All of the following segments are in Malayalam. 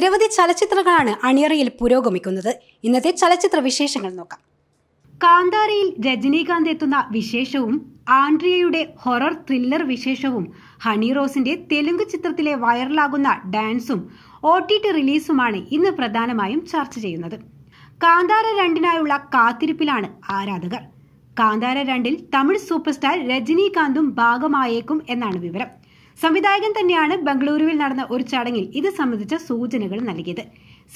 നിരവധി ചലച്ചിത്രങ്ങളാണ് അണിയറയിൽ പുരോഗമിക്കുന്നത് ഇന്നത്തെ ചലച്ചിത്ര വിശേഷങ്ങൾ നോക്കാം കാന്താരയിൽ രജനീകാന്ത് എത്തുന്ന വിശേഷവും ആൻഡ്രിയയുടെ ഹൊറർ ത്രില്ലർ വിശേഷവും ഹണി റോസിന്റെ തെലുങ്ക് ചിത്രത്തിലെ വൈറലാകുന്ന ഡാൻസും ഒ ടി ടി റിലീസുമാണ് ഇന്ന് പ്രധാനമായും ചർച്ച ചെയ്യുന്നത് കാന്താര രണ്ടിനായുള്ള കാത്തിരിപ്പിലാണ് ആരാധകർ കാന്താര രണ്ടിൽ തമിഴ് സൂപ്പർ സ്റ്റാർ രജനീകാന്തും ഭാഗമായേക്കും എന്നാണ് വിവരം സംവിധായകൻ തന്നെയാണ് ബംഗളൂരുവിൽ നടന്ന ഒരു ചടങ്ങിൽ ഇത് സംബന്ധിച്ച സൂചനകൾ നൽകിയത്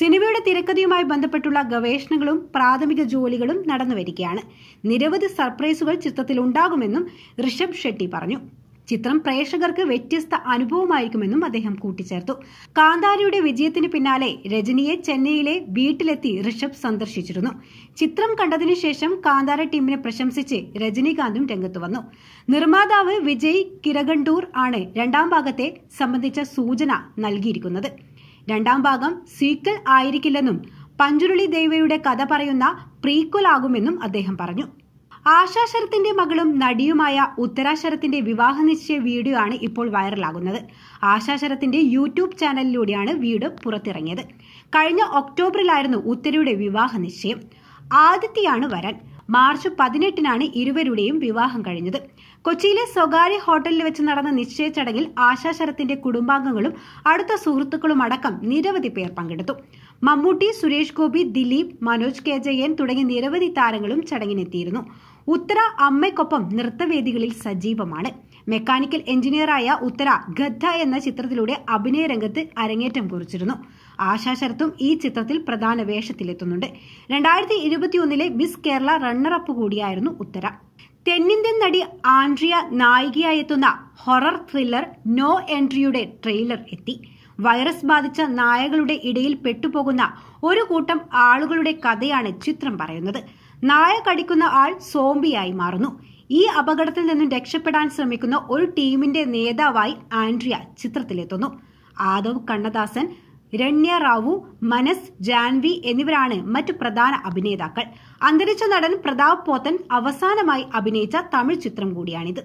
സിനിമയുടെ തിരക്കഥയുമായി ബന്ധപ്പെട്ടുള്ള ഗവേഷണങ്ങളും പ്രാഥമിക ജോലികളും നടന്നുവരികയാണ് നിരവധി സർപ്രൈസുകൾ ചിത്രത്തിൽ ഉണ്ടാകുമെന്നും ഋഷഭ് ഷെട്ടി പറഞ്ഞു ചിത്രം പ്രേക്ഷകർക്ക് വ്യത്യസ്ത അനുഭവമായിരിക്കുമെന്നും അദ്ദേഹം കൂട്ടിച്ചേർത്തു കാന്താരിയുടെ വിജയത്തിന് പിന്നാലെ രജനിയെ ചെന്നൈയിലെ വീട്ടിലെത്തി ഋഷഭ് സന്ദർശിച്ചിരുന്നു ചിത്രം കണ്ടതിനു ശേഷം കാന്താര ടീമിനെ പ്രശംസിച്ച് രജനീകാന്തും രംഗത്ത് വന്നു നിർമ്മാതാവ് വിജയ് കിരഗണ്ടൂർ ആണ് രണ്ടാം ഭാഗത്തെ സംബന്ധിച്ച സൂചന നൽകിയിരിക്കുന്നത് രണ്ടാം ഭാഗം സീക്വൽ ആയിരിക്കില്ലെന്നും പഞ്ചുരുളി ദേവയുടെ കഥ പറയുന്ന പ്രീക്വൽ ആകുമെന്നും അദ്ദേഹം പറഞ്ഞു ആശാ ശരത്തിന്റെ മകളും നടിയുമായ ഉത്തരാ ശരത്തിന്റെ വിവാഹ നിശ്ചയ വീഡിയോ ആണ് ഇപ്പോൾ വൈറലാകുന്നത് ആശാ ശരത്തിന്റെ യൂട്യൂബ് ചാനലിലൂടെയാണ് വീഡിയോ പുറത്തിറങ്ങിയത് കഴിഞ്ഞ ഒക്ടോബറിലായിരുന്നു ഉത്തരയുടെ വിവാഹ നിശ്ചയം ആദിത്യയാണ് വരാൻ മാർച്ച് പതിനെട്ടിനാണ് ഇരുവരുടെയും വിവാഹം കഴിഞ്ഞത് കൊച്ചിയിലെ സ്വകാര്യ ഹോട്ടലിൽ വെച്ച് നടന്ന നിശ്ചയ ചടങ്ങിൽ ആശാ ശരത്തിന്റെ കുടുംബാംഗങ്ങളും അടുത്ത സുഹൃത്തുക്കളും അടക്കം നിരവധി പേർ പങ്കെടുത്തു മമ്മൂട്ടി സുരേഷ് ഗോപി ദിലീപ് മനോജ് കെ ജയൻ തുടങ്ങിയ നിരവധി താരങ്ങളും ചടങ്ങിനെത്തിയിരുന്നു ഉത്തര അമ്മയ്ക്കൊപ്പം നൃത്തവേദികളിൽ സജീവമാണ് മെക്കാനിക്കൽ എഞ്ചിനീയറായ ഉത്തര ഗദ്ദ എന്ന ചിത്രത്തിലൂടെ അഭിനയ രംഗത്ത് അരങ്ങേറ്റം കുറിച്ചിരുന്നു ശരത്തും ഈ ചിത്രത്തിൽ പ്രധാന വേഷത്തിലെത്തുന്നുണ്ട് രണ്ടായിരത്തി ഇരുപത്തിയൊന്നിലെ മിസ് കേരള റണ്ണറപ്പ് കൂടിയായിരുന്നു ഉത്തര തെന്നിന്ത്യൻ നടി ആൻഡ്രിയ നായികയായി എത്തുന്ന ഹൊറർ ത്രില്ലർ നോ എൻട്രിയുടെ ട്രെയിലർ എത്തി വൈറസ് ബാധിച്ച നായകളുടെ ഇടയിൽ പെട്ടുപോകുന്ന ഒരു കൂട്ടം ആളുകളുടെ കഥയാണ് ചിത്രം പറയുന്നത് നായ കടിക്കുന്ന ആൾ സോംബിയായി മാറുന്നു ഈ അപകടത്തിൽ നിന്നും രക്ഷപ്പെടാൻ ശ്രമിക്കുന്ന ഒരു ടീമിന്റെ നേതാവായി ആൻഡ്രിയ ചിത്രത്തിലെത്തുന്നു ആദവ് കണ്ണദാസൻ രണ്യ റാവു മനസ് ജാൻവി എന്നിവരാണ് മറ്റു പ്രധാന അഭിനേതാക്കൾ അന്തരിച്ച നടൻ പ്രതാപ് പോത്തൻ അവസാനമായി അഭിനയിച്ച തമിഴ് ചിത്രം കൂടിയാണിത്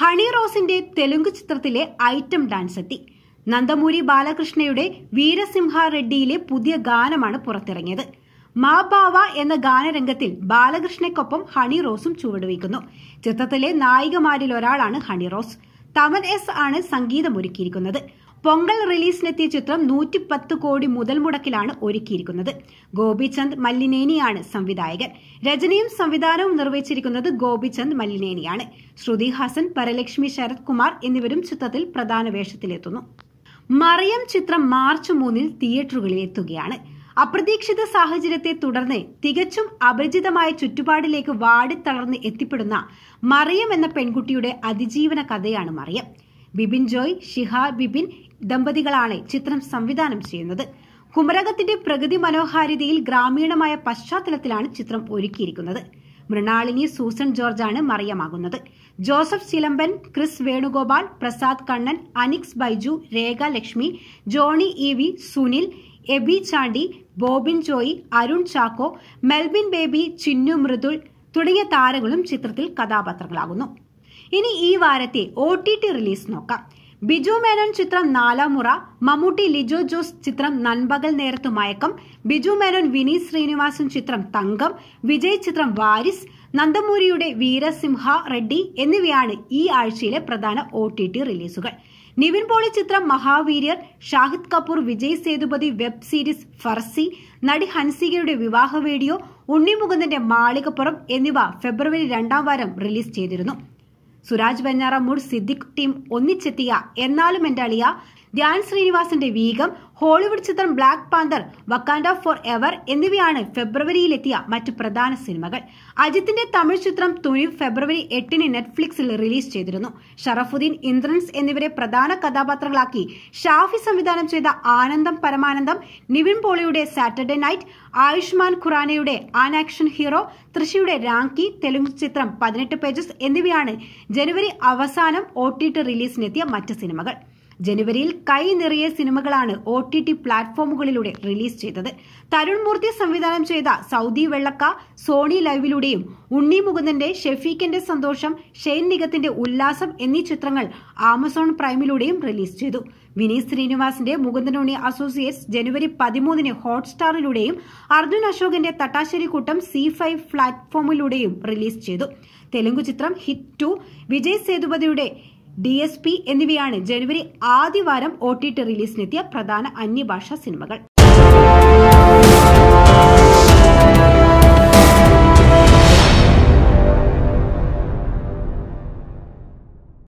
ഹണി റോസിന്റെ തെലുങ്ക് ചിത്രത്തിലെ ഐറ്റം ഡാൻസ് എത്തി നന്ദമൂരി ബാലകൃഷ്ണയുടെ വീരസിംഹ റെഡ്ഡിയിലെ പുതിയ ഗാനമാണ് പുറത്തിറങ്ങിയത് മാ ബാവ എന്ന ഗാനരംഗത്തിൽ ബാലകൃഷ്ണയ്ക്കൊപ്പം ഹണി റോസും ചുവടുവയ്ക്കുന്നു ചിത്രത്തിലെ നായികമാരിൽ ഒരാളാണ് ഹണി റോസ് തമൻ എസ് ആണ് സംഗീതമൊരുക്കിയിരിക്കുന്നത് പൊങ്കൽ റിലീസിനെത്തിയ ചിത്രം നൂറ്റി പത്ത് കോടി മുതൽ മുടക്കിലാണ് ഒരുക്കിയിരിക്കുന്നത് ഗോപിചന്ദ് മല്ലിനേനിയാണ് സംവിധായകൻ രചനയും സംവിധാനവും നിർവഹിച്ചിരിക്കുന്നത് ഗോപിചന്ദ് മല്ലിനേനിയാണ് ശ്രുതി ഹാസൻ പരലക്ഷ്മി ശരത് കുമാർ എന്നിവരും ചിത്രത്തിൽ പ്രധാന വേഷത്തിലെത്തുന്നു മറിയം ചിത്രം മാർച്ച് മൂന്നിൽ തിയേറ്ററുകളിൽ എത്തുകയാണ് അപ്രതീക്ഷിത സാഹചര്യത്തെ തുടർന്ന് തികച്ചും അപരിചിതമായ ചുറ്റുപാടിലേക്ക് വാടിത്തളർന്ന് എത്തിപ്പെടുന്ന മറിയം എന്ന പെൺകുട്ടിയുടെ അതിജീവന കഥയാണ് മറിയം ബിബിൻ ജോയ് ഷിഹ ബിബിൻ ദമ്പതികളാണ് ചിത്രം സംവിധാനം ചെയ്യുന്നത് കുമരകത്തിന്റെ പ്രകൃതി മനോഹാരിതയിൽ ഗ്രാമീണമായ പശ്ചാത്തലത്തിലാണ് ചിത്രം ഒരുക്കിയിരിക്കുന്നത് മൃണാളിനി സൂസൻ ജോർജാണ് മറിയമാകുന്നത് ജോസഫ് ശിലമ്പൻ ക്രിസ് വേണുഗോപാൽ പ്രസാദ് കണ്ണൻ അനിക്സ് ബൈജു രേഖ ലക്ഷ്മി ജോണി ഇ വി സുനിൽ എബി ചാണ്ടി ബോബിൻ ജോയി അരുൺ ചാക്കോ മെൽബിൻ ബേബി ചിന്നു മൃദുൽ തുടങ്ങിയ താരങ്ങളും ചിത്രത്തിൽ കഥാപാത്രങ്ങളാകുന്നു ഇനി ഈ വാരത്തെ ഒ റിലീസ് നോക്കാം ബിജു മേനോൻ ചിത്രം നാലാമുറ മമ്മൂട്ടി ലിജോ ജോസ് ചിത്രം നൻപകൽ നേരത്തു മയക്കം ബിജു മേനോൻ വിനീത് ശ്രീനിവാസൻ ചിത്രം തങ്കം വിജയ് ചിത്രം വാരിസ് നന്ദമൂരിയുടെ വീരസിംഹ റെഡ്ഡി എന്നിവയാണ് ഈ ആഴ്ചയിലെ പ്രധാന ഒ റിലീസുകൾ നിവിൻ പോളി ചിത്രം മഹാവീര്യർ ഷാഹിദ് കപൂർ വിജയ് സേതുപതി വെബ് സീരീസ് ഫർസി നടി ഹൻസികയുടെ വിവാഹ വീഡിയോ ഉണ്ണിമുകുന്ദന്റെ മാളികപ്പുറം എന്നിവ ഫെബ്രുവരി രണ്ടാം വാരം റിലീസ് ചെയ്തിരുന്നു സുരാജ് ബഞ്ഞാറ സിദ്ദിഖ് ടീം ഒന്നിച്ചെത്തിയ എന്നാലും എൻ്റെ അളിയ ധ്യാൻ ശ്രീനിവാസന്റെ വീഗം ഹോളിവുഡ് ചിത്രം ബ്ലാക്ക് പാന്തർ വക്കാൻഡ ഫോർ എവർ എന്നിവയാണ് ഫെബ്രുവരിയിലെത്തിയ മറ്റ് പ്രധാന സിനിമകൾ അജിത്തിന്റെ തമിഴ് ചിത്രം തുണി ഫെബ്രുവരി എട്ടിന് നെറ്റ്ഫ്ലിക്സിൽ റിലീസ് ചെയ്തിരുന്നു ഷറഫുദ്ദീൻ ഇന്ദ്രൻസ് എന്നിവരെ പ്രധാന കഥാപാത്രങ്ങളാക്കി ഷാഫി സംവിധാനം ചെയ്ത ആനന്ദം പരമാനന്ദം നിവിൻ പോളിയുടെ സാറ്റർഡേ നൈറ്റ് ആയുഷ്മാൻ ഖുറാനയുടെ ആൻ ആക്ഷൻ ഹീറോ തൃശിയുടെ റാങ്കി തെലുങ്ക് ചിത്രം പതിനെട്ട് പേജസ് എന്നിവയാണ് ജനുവരി അവസാനം ഒ റിലീസിനെത്തിയ മറ്റ് സിനിമകൾ ജനുവരിയിൽ കൈ നിറയെ സിനിമകളാണ് ഒ ടി ടി പ്ലാറ്റ്ഫോമുകളിലൂടെ റിലീസ് ചെയ്തത് തരുൺ മൂർത്തി സംവിധാനം ചെയ്ത സൗദി വെള്ളക്ക സോണി ലൈവിലൂടെയും ഉണ്ണി മുകുന്ദന്റെ ഷെഫീഖിന്റെ സന്തോഷം ഷെയ്ൻ നിഗത്തിന്റെ ഉല്ലാസം എന്നീ ചിത്രങ്ങൾ ആമസോൺ പ്രൈമിലൂടെയും റിലീസ് ചെയ്തു വിനീത് ശ്രീനിവാസിന്റെ മുകുന്ദനുണ്ണി അസോസിയേറ്റ്സ് ജനുവരി പതിമൂന്നിന് ഹോട്ട്സ്റ്റാറിലൂടെയും അർജുൻ അശോകന്റെ തട്ടാശ്ശേരി കൂട്ടം സി ഫൈവ് പ്ലാറ്റ്ഫോമിലൂടെയും റിലീസ് ചെയ്തു തെലുങ്ക് ചിത്രം ഹിറ്റ് ടു വിജയ് സേതുപതിയുടെ ഡി എസ് പി എന്നിവയാണ് ജനുവരി ആദ്യവാരം ഒ ടി ടി റിലീസിനെത്തിയ പ്രധാന അന്യഭാഷാ സിനിമകൾ